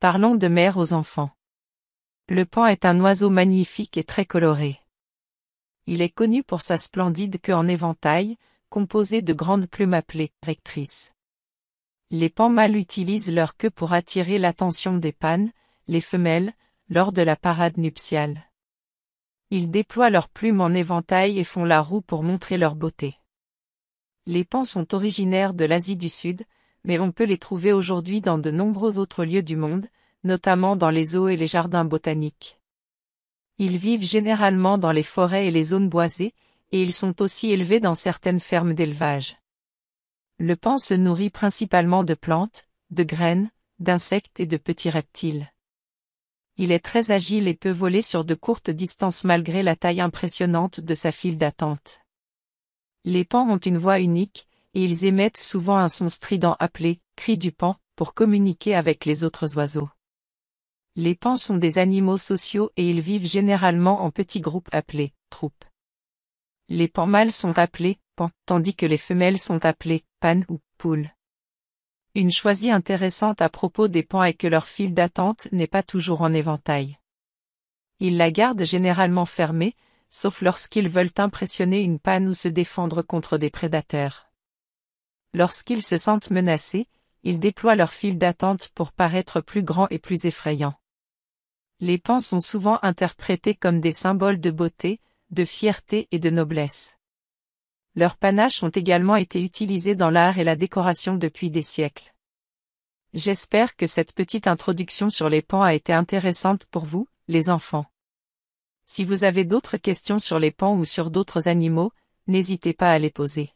Parlons de mer aux enfants. Le pan est un oiseau magnifique et très coloré. Il est connu pour sa splendide queue en éventail, composée de grandes plumes appelées rectrices. Les pans mâles utilisent leur queue pour attirer l'attention des pannes, les femelles, lors de la parade nuptiale. Ils déploient leurs plumes en éventail et font la roue pour montrer leur beauté. Les pans sont originaires de l'Asie du Sud, mais on peut les trouver aujourd'hui dans de nombreux autres lieux du monde, notamment dans les eaux et les jardins botaniques. Ils vivent généralement dans les forêts et les zones boisées, et ils sont aussi élevés dans certaines fermes d'élevage. Le pan se nourrit principalement de plantes, de graines, d'insectes et de petits reptiles. Il est très agile et peut voler sur de courtes distances malgré la taille impressionnante de sa file d'attente. Les pans ont une voix unique, et ils émettent souvent un son strident appelé « cri du pan » pour communiquer avec les autres oiseaux. Les pans sont des animaux sociaux et ils vivent généralement en petits groupes appelés « troupes ». Les pans mâles sont appelés « pan, tandis que les femelles sont appelées « pannes » ou « poules ». Une choisie intéressante à propos des pans est que leur file d'attente n'est pas toujours en éventail. Ils la gardent généralement fermée, sauf lorsqu'ils veulent impressionner une panne ou se défendre contre des prédateurs. Lorsqu'ils se sentent menacés, ils déploient leur fil d'attente pour paraître plus grands et plus effrayants. Les pans sont souvent interprétés comme des symboles de beauté, de fierté et de noblesse. Leurs panaches ont également été utilisés dans l'art et la décoration depuis des siècles. J'espère que cette petite introduction sur les pans a été intéressante pour vous, les enfants. Si vous avez d'autres questions sur les pans ou sur d'autres animaux, n'hésitez pas à les poser.